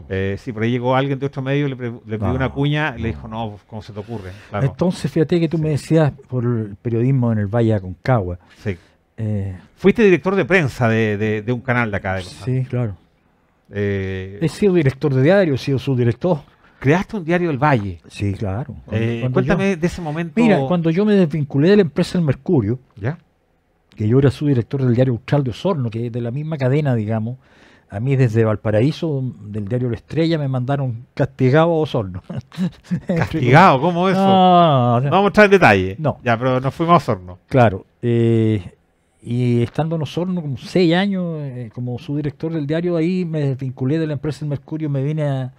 Eh, sí, por ahí llegó alguien de otro medio, le, le pidió una cuña, le dijo, no, ¿cómo se te ocurre? Entonces, fíjate que tú me decías por el periodismo en el Valle de Aconcagua. Sí. Eh, fuiste director de prensa de, un canal de acá de Sí, claro. Eh, he sido director de diario, he sido subdirector. Creaste un diario del Valle. Sí, claro. Eh, cuéntame de ese momento. Mira, cuando yo me desvinculé de la empresa El Mercurio, ¿Ya? que yo era subdirector del diario Austral de Osorno, que es de la misma cadena, digamos. A mí desde Valparaíso, del diario La Estrella, me mandaron castigado a Osorno. ¿Castigado? ¿Cómo eso? No, no, vamos a entrar en detalle. Ya, pero nos fuimos a Osorno. Claro. Y estando en como seis años eh, como subdirector del diario, ahí me desvinculé de la empresa El Mercurio, me vine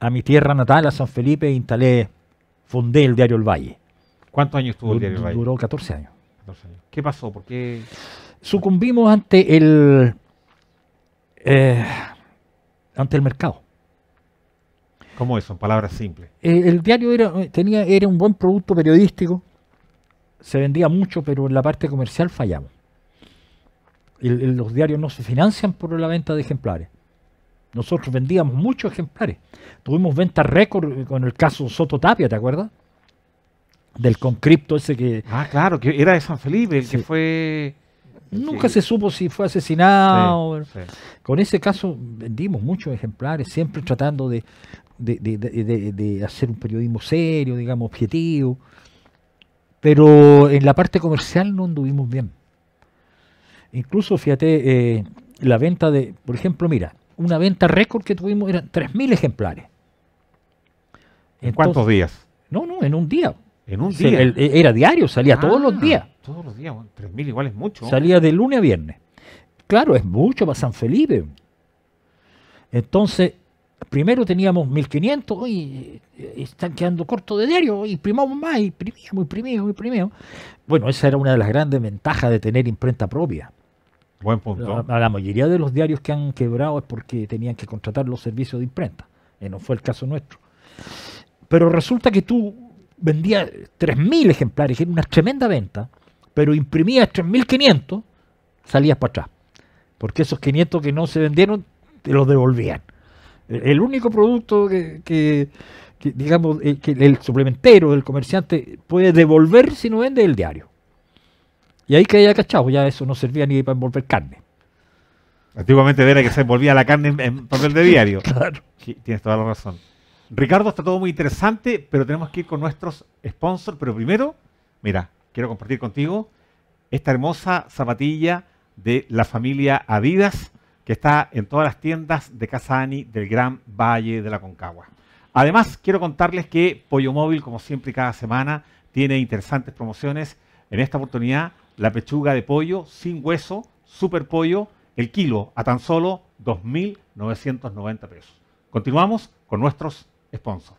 a, mi tierra natal, a San Felipe, e instalé, fundé el diario El Valle. ¿Cuántos años tuvo el diario El Valle? Duró 14 años. ¿Qué pasó? ¿Por Sucumbimos ante el, eh, ante el mercado. ¿Cómo eso? En palabras simples. Eh, el diario tenía, era un buen producto periodístico, se vendía mucho, pero en la parte comercial fallamos los diarios no se financian por la venta de ejemplares. Nosotros vendíamos muchos ejemplares. Tuvimos ventas récord con el caso Soto Tapia, ¿te acuerdas? Del concripto ese que... Ah, claro, que era de San Felipe, el que fue... Nunca se supo si fue asesinado. con ese caso vendimos muchos ejemplares, siempre tratando de hacer un periodismo serio, digamos, objetivo. Pero en la parte comercial no anduvimos bien. Incluso, fíjate, eh, la venta de, por ejemplo, mira, una venta récord que tuvimos eran 3.000 ejemplares. ¿En cuántos días? No, no, en un día. En un día. E, era diario, salía todos los ah, días. Todos los días, 3.000 igual es mucho. Salía de lunes a viernes. Claro, es mucho para San Felipe. Entonces, primero teníamos 1.500 y eh, están quedando cortos de diario, y imprimamos más, imprimíamos, imprimíamos, imprimíamos. Bueno, esa era una de las grandes ventajas de tener imprenta propia. Buen punto. La, mayoría de los diarios que han quebrado es porque tenían que contratar los servicios de imprenta. Eh, no fue el caso nuestro. Pero resulta que tú vendías 3.000 ejemplares, que era una tremenda venta, pero imprimías 3.500, salías para atrás. Porque esos 500 que no se vendieron, te los devolvían. El único producto que, digamos, eh, que el suplementero, el comerciante puede devolver si no vende el diario. Y ahí caía cachado, ya eso no servía ni para envolver carne. Antiguamente era que se envolvía la carne en, papel de diario. claro. Sí, tienes toda la razón. Ricardo, está todo muy interesante, pero tenemos que ir con nuestros sponsors. Pero primero, mira, quiero compartir contigo esta hermosa zapatilla de la familia Adidas que está en todas las tiendas de Casani del Gran Valle de la Concagua. Además, quiero contarles que Pollo Móvil, como siempre cada semana, tiene interesantes promociones. En esta oportunidad la pechuga de pollo sin hueso, super pollo, el kilo a tan solo 2.990 pesos. Continuamos con nuestros sponsors.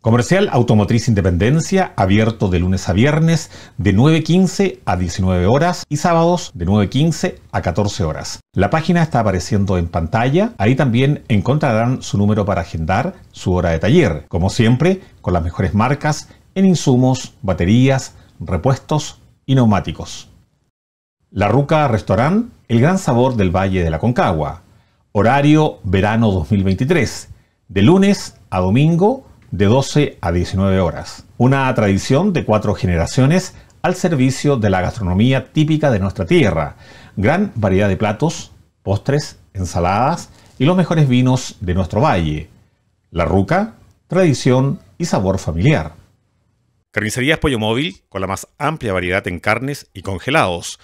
Comercial Automotriz Independencia, abierto de lunes a viernes de 9.15 a 19 horas y sábados de 9.15 a 14 horas. La página está apareciendo en pantalla, ahí también encontrarán su número para agendar su hora de taller, como siempre, con las mejores marcas en insumos, baterías, repuestos, la Ruca Restaurant, el gran sabor del Valle de la Concagua. Horario verano 2023, de lunes a domingo de 12 a 19 horas. Una tradición de cuatro generaciones al servicio de la gastronomía típica de nuestra tierra. Gran variedad de platos, postres, ensaladas y los mejores vinos de nuestro valle. La ruca, tradición y sabor familiar. Carnicerías Pollo Móvil, con la más amplia variedad en carnes y congelados,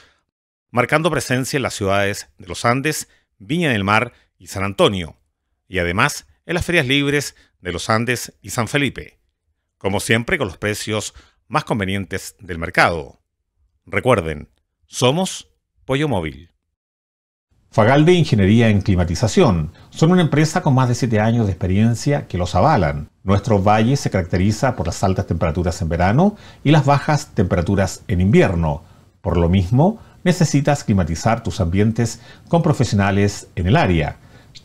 marcando presencia en las ciudades de Los Andes, Viña del Mar y San Antonio, y además en las ferias libres de Los Andes y San Felipe, como siempre con los precios más convenientes del mercado. Recuerden, somos Pollo Móvil. Fagalde Ingeniería en Climatización. Son una empresa con más de 7 años de experiencia que los avalan. Nuestro valle se caracteriza por las altas temperaturas en verano y las bajas temperaturas en invierno. Por lo mismo, necesitas climatizar tus ambientes con profesionales en el área.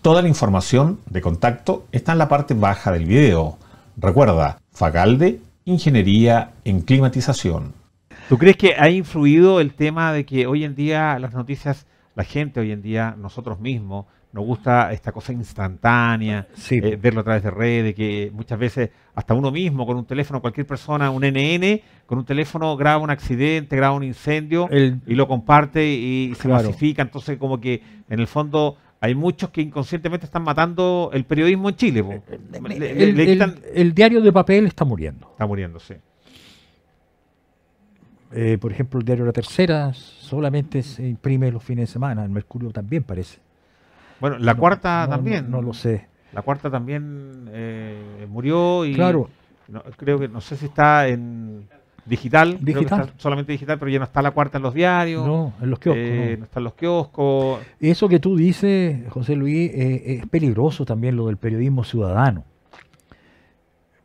Toda la información de contacto está en la parte baja del video. Recuerda, Fagalde Ingeniería en Climatización. ¿Tú crees que ha influido el tema de que hoy en día las noticias la gente hoy en día, nosotros mismos, nos gusta esta cosa instantánea, eh, verlo a través de redes, que muchas veces hasta uno mismo con un teléfono, cualquier persona, un NN, con un teléfono graba un accidente, graba un incendio y lo comparte y, se masifica. Entonces como que en el fondo hay muchos que inconscientemente están matando el periodismo en Chile. Eh, eh, el, el diario de papel está muriendo. Está muriendo, sí. Eh, por ejemplo, el diario La Tercera solamente se imprime los fines de semana, el Mercurio también parece. Bueno, la cuarta también. No, lo sé. La cuarta también eh, murió y. Claro. creo que no sé si está en digital. Digital. solamente digital, pero ya no está la cuarta en los diarios. No, en los kioscos. Eh, no está en los kioscos. Eso que tú dices, José Luis, es peligroso también lo del periodismo ciudadano.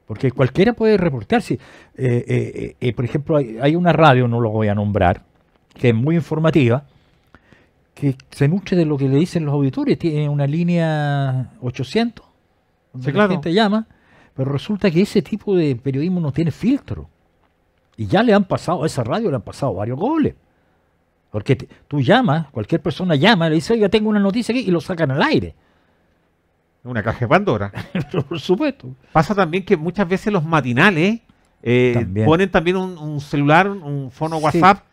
Porque cualquiera puede reportarse. Eh, eh, eh, por ejemplo, hay, una radio, no lo voy a nombrar, que es muy informativa, que se nutre de lo que le dicen los auditores. Tiene una línea 800, donde la gente llama, pero resulta que ese tipo de periodismo no tiene filtro. Y ya le han pasado, a esa radio le han pasado varios goles. Porque tú llamas, cualquier persona llama, le dice, oiga, tengo una noticia aquí, y lo sacan al aire. Una caja de Pandora. Por supuesto. Pasa también que muchas veces los matinales eh, ponen también un, celular, un fono WhatsApp,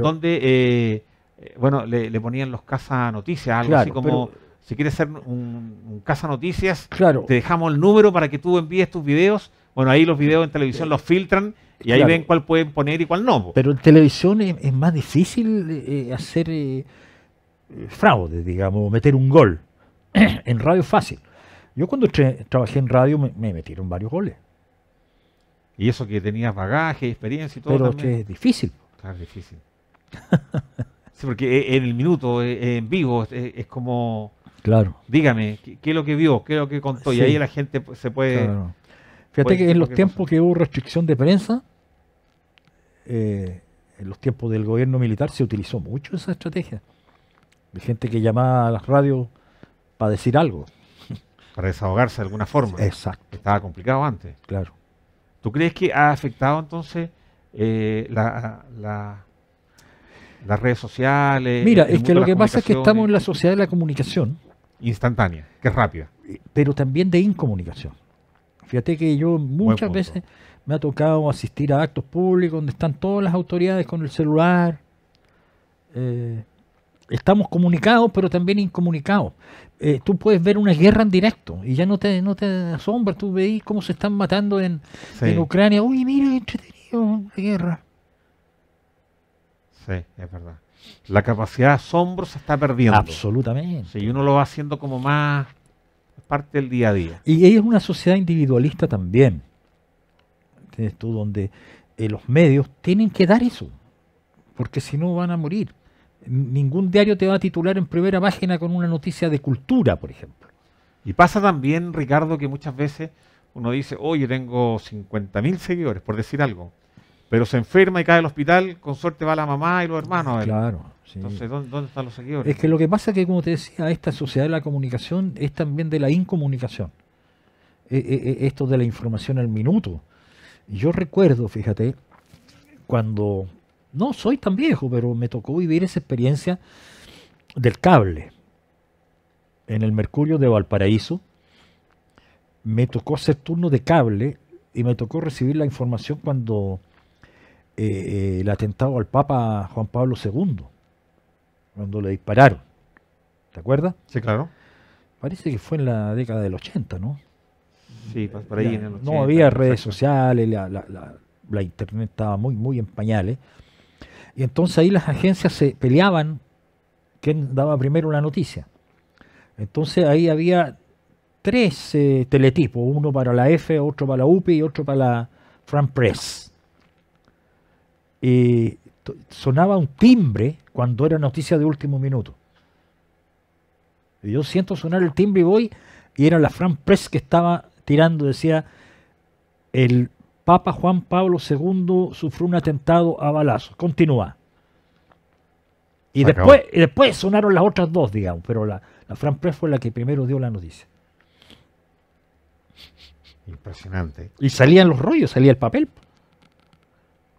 donde, eh, eh, bueno, le, ponían los casa noticias, algo así como... si quieres ser un, casa noticias, te dejamos el número para que tú envíes tus videos. Bueno, ahí los videos en televisión los filtran y ahí ven cuál pueden poner y cuál no. Pero en televisión es, más difícil hacer fraude, digamos, meter un gol. en radio fácil. Yo cuando trabajé en radio me, metieron varios goles. Y eso que tenías bagaje, experiencia y todo. Pero es difícil. Claro, difícil. sí, porque e-, en el minuto, e-, en vivo, es, como... Claro. Dígame, ¿qué, es lo que vio? ¿Qué es lo que contó? Y ahí la gente pues, se puede... Fíjate que en los tiempos que hubo restricción de prensa, eh, en los tiempos del gobierno militar se utilizó mucho esa estrategia. De gente que llamaba a las radios para decir algo para desahogarse de alguna forma. Exacto. Estaba complicado antes. Claro. ¿Tú crees que ha afectado entonces eh, las redes sociales? Mira, es que lo que pasa es que estamos en la sociedad de la comunicación. Instantánea, que es rápida. Eh, pero también de incomunicación. Fíjate que yo muchas veces me ha tocado asistir a actos públicos donde están todas las autoridades con el celular. Eh, Estamos comunicados, pero también incomunicados. Eh, tú puedes ver una guerra en directo y ya no te, no te asombra. Tú veis cómo se están matando en, Ucrania. Uy, mira, entretenido, la guerra. Sí, es verdad. La capacidad de asombro se está perdiendo. Absolutamente. y uno lo va haciendo como más parte del día a día. Y ella es una sociedad individualista también. Tienes tú donde eh, los medios tienen que dar eso, porque si no van a morir ningún diario te va a titular en primera página con una noticia de cultura, por ejemplo. Y pasa también, Ricardo, que muchas veces uno dice, oye, tengo 50.000 seguidores, por decir algo, pero se enferma y cae al hospital, con suerte va la mamá y los hermanos. Claro. Entonces, ¿dónde, están los seguidores? Es que lo que pasa es que, como te decía, esta sociedad de la comunicación es también de la incomunicación. E, e, e, esto de la información al minuto. Yo recuerdo, fíjate, cuando no soy tan viejo, pero me tocó vivir esa experiencia del cable en el Mercurio de Valparaíso. Me tocó hacer turno de cable y me tocó recibir la información cuando eh, eh, el atentado al Papa Juan Pablo II, cuando le dispararon. ¿Te acuerdas? Sí, claro. Parece que fue en la década del 80, ¿no? Sí, pues, por ahí en el 80, No había redes sociales, la, la, internet estaba muy, muy en pañales. Y entonces ahí las agencias se peleaban quién daba primero la noticia. Entonces ahí había tres eh, teletipos, uno para la F, otro para la UPI y otro para la Fran Press. Y sonaba un timbre cuando era noticia de último minuto. Y yo siento sonar el timbre y voy, y era la Fran Press que estaba tirando, decía, el Papa Juan Pablo II sufrió un atentado a balazos. Continúa. Y después, después sonaron las otras dos, digamos, pero la, la Fran Press fue la que primero dio la noticia. Impresionante. Y salían los rollos, salía el papel.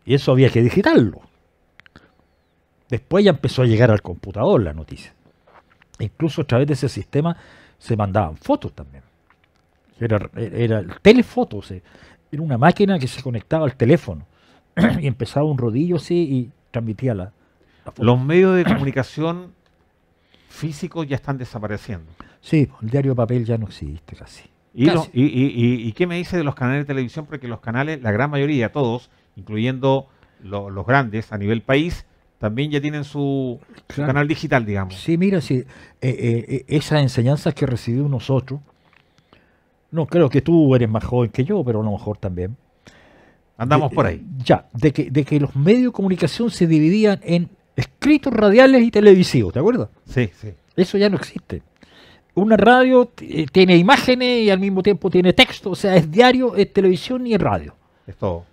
Y eso había que digitarlo. Después ya empezó a llegar al computador la noticia. Incluso a través de ese sistema se mandaban fotos también. Era, era el era una máquina que se conectaba al teléfono y empezaba un rodillo así y transmitía la, Los medios de comunicación físicos ya están desapareciendo. Sí, pues, el diario de papel ya no existe casi. ¿Y, qué me dice de los canales de televisión? Porque los canales, la gran mayoría, todos, incluyendo los grandes a nivel país, también ya tienen su, canal digital, digamos. Sí, mira, sí, eh, eh, eh, esas enseñanzas que recibimos nosotros no, creo que tú eres más joven que yo, pero a lo mejor también. Andamos por ahí. Ya, de que, de que los medios de comunicación se dividían en escritos radiales y televisivos, ¿te acuerdas? Sí, sí. Eso ya no existe. Una radio eh, tiene imágenes y al mismo tiempo tiene texto, o sea, es diario, es televisión y es radio. Es todo.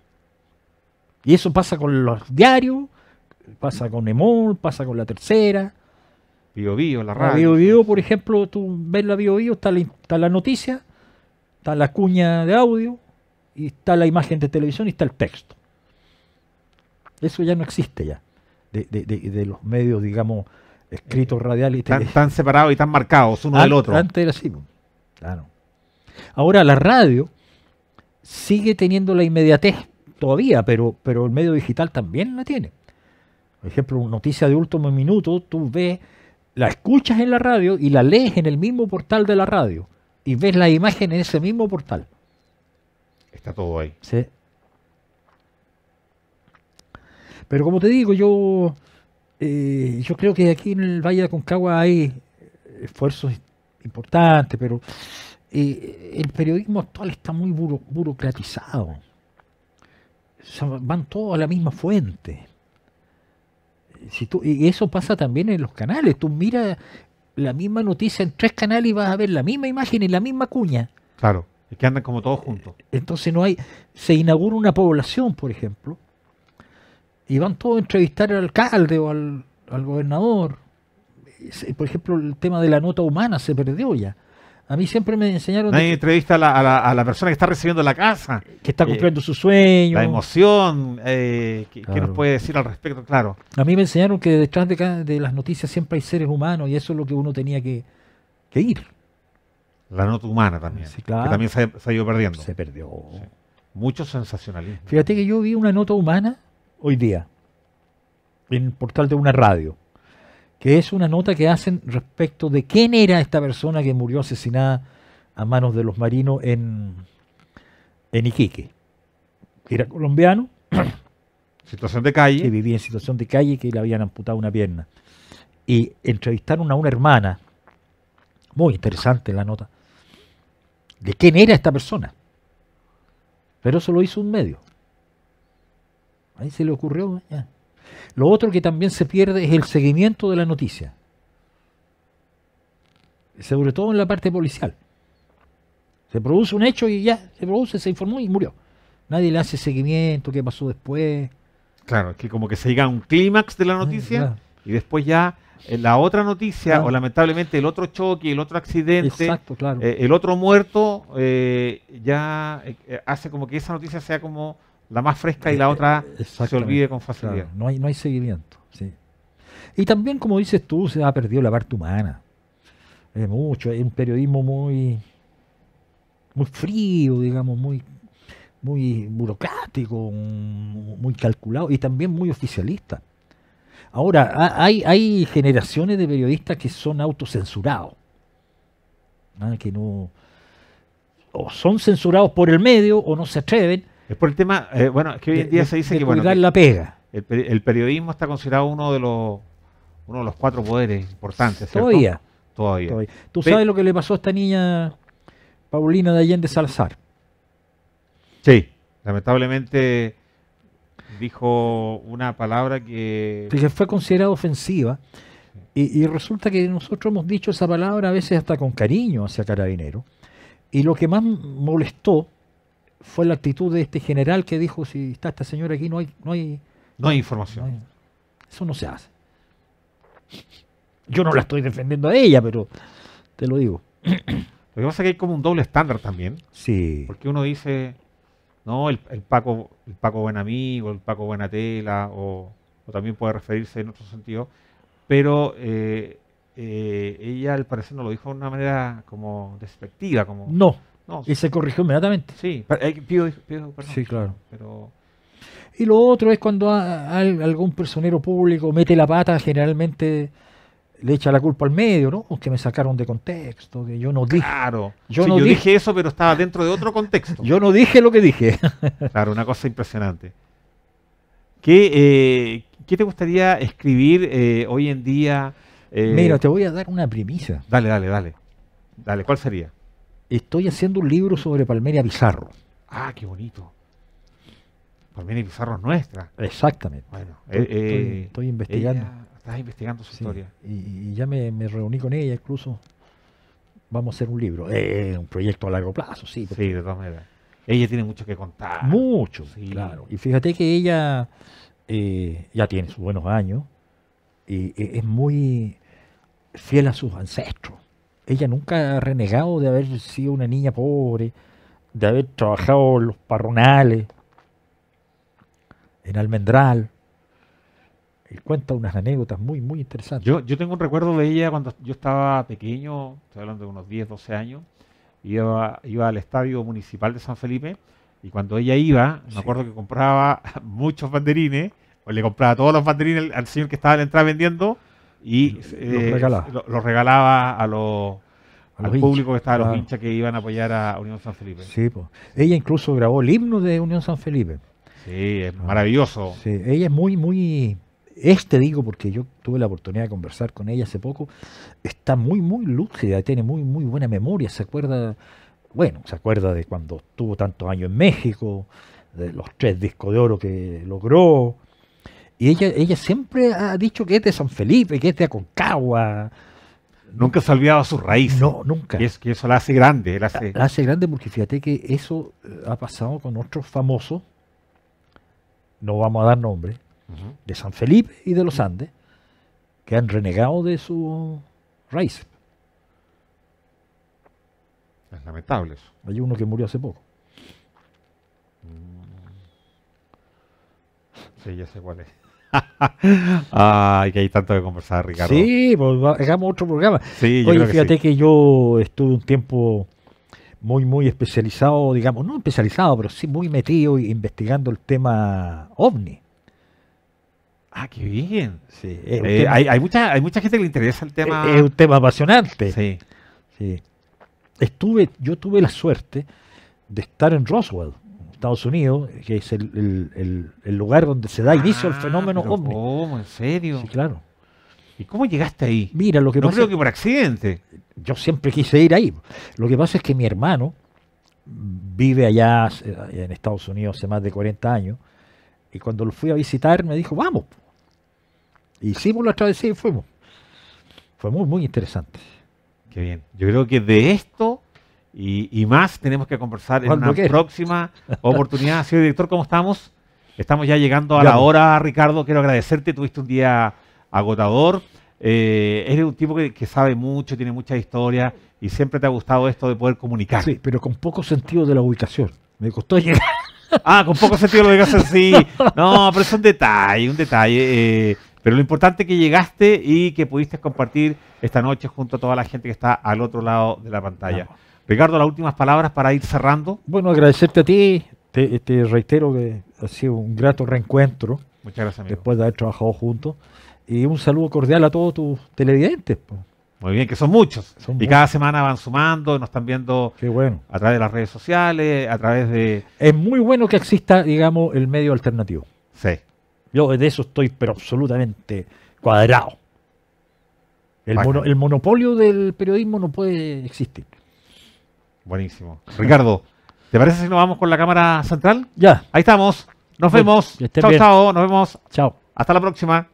Y eso pasa con los diarios, pasa con Emol, pasa con la tercera. Bio Bio, la radio. por ejemplo, tú ves la Bio Bio, está está la noticia Está la cuña de audio, y está la imagen de televisión y está el texto. Eso ya no existe ya, de, los medios, digamos, escritos eh, radiales. Tan, están separados y están marcados uno del otro. Antes era así, pues. claro. Ahora la radio sigue teniendo la inmediatez todavía, pero, pero el medio digital también la tiene. Por ejemplo, noticia de último minuto, tú ves, la escuchas en la radio y la lees en el mismo portal de la radio y ves la imagen en ese mismo portal. Está todo ahí. Sí. Pero como te digo, yo, eh, yo creo que aquí en el Valle de Concagua hay esfuerzos importantes, pero eh, el periodismo actual está muy burocratizado. van todos a la misma fuente. Si tú, y eso pasa también en los canales. Tú miras la misma noticia en tres canales y vas a ver la misma imagen y la misma cuña. Claro, es que andan como todos juntos. Entonces no hay, se inaugura una población, por ejemplo, y van todos a entrevistar al alcalde o al, al gobernador. Por ejemplo, el tema de la nota humana se perdió ya. A mí siempre me enseñaron. Nadie entrevista a la, a, persona que está recibiendo la casa. Que está eh, cumpliendo su sueño. La emoción. Eh, ¿qué, nos puede decir al respecto? Claro. A mí me enseñaron que detrás de, las noticias siempre hay seres humanos y eso es lo que uno tenía que, ir. La nota humana también. Sí, claro. Que también se, ha ido perdiendo. Se perdió. Mucho sensacionalismo. Fíjate que yo vi una nota humana hoy día en el portal de una radio que es una nota que hacen respecto de quién era esta persona que murió asesinada a manos de los marinos en, en Iquique. Era colombiano. Situación de calle. Que vivía en situación de calle y que le habían amputado una pierna. Y entrevistaron a una hermana, muy interesante la nota, de quién era esta persona. Pero eso lo hizo un medio. Ahí se le ocurrió. Lo otro que también se pierde es el seguimiento de la noticia, sobre todo en la parte policial. Se produce un hecho y ya, se produce, se informó y murió. Nadie le hace seguimiento, qué pasó después. Claro, es que como que se llega a un clímax de la ah, noticia y después ya eh, la otra noticia o lamentablemente el otro choque, el otro accidente, eh, el otro muerto, eh, ya hace como que esa noticia sea como la más fresca y la eh, otra se olvide con facilidad. no, hay, no hay seguimiento. Sí. Y también, como dices tú, se ha perdido la parte humana. Es mucho, es un periodismo muy, muy frío, digamos, muy, muy burocrático, muy calculado y también muy oficialista. Ahora, hay, hay generaciones de periodistas que son autocensurados, que no o son censurados por el medio o no se atreven es por el tema, eh, bueno, es que hoy en día se dice que bueno, la pega. El, periodismo está considerado uno de los uno de los cuatro poderes importantes. Todavía. Todavía. Tú sabes lo que le pasó a esta niña Paulina de Allende Salazar. Sí, lamentablemente dijo una palabra que... que fue considerada ofensiva. y, resulta que nosotros hemos dicho esa palabra a veces hasta con cariño hacia Carabinero. Y lo que más molestó fue la actitud de este general que dijo, si está esta señora aquí no hay... No hay, no hay información. eso no se hace. Yo no la estoy defendiendo a ella, pero te lo digo. Lo que pasa es que hay como un doble estándar también. Sí. Porque uno dice, no, el, Paco el Paco buen amigo, el Paco buena tela, o, también puede referirse en otro sentido, pero eh, eh, ella al parecer no lo dijo de una manera como despectiva, como... No y se corrigió inmediatamente. Sí, eh, Sí, claro. Y lo otro es cuando algún personero público mete la pata, generalmente le echa la culpa al medio, ¿no? Que me sacaron de contexto, que yo no dije. Claro, yo, dije, eso, pero estaba dentro de otro contexto. yo no dije lo que dije. claro, una cosa impresionante. ¿Qué, eh, te gustaría escribir eh, hoy en día? Mira, te voy a dar una premisa. Dale, dale, dale. Dale, ¿cuál sería? estoy haciendo un libro sobre Palmeria Pizarro. Ah, qué bonito. Palmeria Pizarro es nuestra. Exactamente. Bueno, estoy, eh, eh, investigando. estás investigando su historia. Y, ya me, reuní con ella, incluso vamos a hacer un libro. Eh, un proyecto a largo plazo, sí. Sí, de todas maneras. Ella tiene mucho que contar. Mucho, claro. Y fíjate que ella ya tiene sus buenos años y es muy fiel a sus ancestros ella nunca ha renegado de haber sido una niña pobre, de haber trabajado en los parronales, en Almendral. Él cuenta unas anécdotas muy, muy interesantes. Yo, yo tengo un recuerdo de ella cuando yo estaba pequeño, estoy hablando de unos 10, 12 años, iba, iba al estadio municipal de San Felipe y cuando ella iba, me acuerdo que compraba muchos banderines, o le compraba todos los banderines al, al señor que estaba en la entrada vendiendo y eh, Lo, regalaba a los públicos que estaba, los hinchas que iban a apoyar a Unión San Felipe. Sí, Ella incluso grabó el himno de Unión San Felipe. Sí, es maravilloso. ella es muy, muy. Este digo porque yo tuve la oportunidad de conversar con ella hace poco. Está muy, muy lúcida, tiene muy, muy buena memoria. Se acuerda, bueno, se acuerda de cuando estuvo tantos años en México, de los tres discos de oro que logró, y ella, ella siempre ha dicho que es de San Felipe, que es de Aconcagua. Nunca se ha olvidado sus raíces. No, nunca. Y es que eso la hace grande. La hace... grande porque fíjate que eso eh, ha pasado con otros famosos, no vamos a dar nombre de San Felipe y de los Andes, que han renegado de su raíz Es lamentable eso. Hay uno que murió hace poco. Sí, ya sé cuál es. Ay, que hay tanto que conversar, Ricardo. Sí, hagamos pues, otro programa. Oye, fíjate que yo estuve un tiempo muy, muy especializado, digamos, no especializado, pero sí muy metido investigando el tema ovni. Ah, qué bien. Eh, hay, hay, mucha, hay mucha gente que le interesa el tema. Es, un tema apasionante. Estuve, yo tuve la suerte de estar en Roswell. Estados Unidos, que es el, lugar donde se da inicio al ah, fenómeno ovni. ¿Cómo? ¿En serio? Sí, claro. ¿Y cómo llegaste ahí? Mira, lo que no creo que por accidente. Yo siempre quise ir ahí. Lo que pasa es que mi hermano vive allá eh, en Estados Unidos hace más de 40 años. Y cuando lo fui a visitar me dijo, vamos. Hicimos la travesía y fuimos. Fue muy, muy interesante. Qué bien. Yo creo que de esto y, más tenemos que conversar en una próxima oportunidad. Señor director, ¿cómo estamos? Estamos ya llegando a la pues. hora, Ricardo. Quiero agradecerte, tuviste un día agotador. Eh, eres un tipo que, sabe mucho, tiene mucha historia y siempre te ha gustado esto de poder comunicar. Sí, pero con poco sentido de la ubicación. Me costó llegar. Ah, con poco sentido lo la así. No, pero es un detalle, un detalle. Eh, pero lo importante es que llegaste y que pudiste compartir esta noche junto a toda la gente que está al otro lado de la pantalla. Ricardo, las últimas palabras para ir cerrando. Bueno, agradecerte a ti. Te, reitero que ha sido un grato reencuentro. Muchas gracias, Después de haber trabajado juntos. Y un saludo cordial a todos tus televidentes. Muy bien, que son muchos. y cada semana van sumando, nos están viendo Qué bueno. a través de las redes sociales, a través de... Es muy bueno que exista, digamos, el medio alternativo. Sí. Yo de eso estoy, pero absolutamente cuadrado. el monopolio del periodismo no puede existir. Buenísimo. Ricardo, ¿te parece si nos vamos con la cámara central? Ya. Ahí estamos. Nos vemos. Chao, chao. Nos vemos. Chao. Hasta la próxima.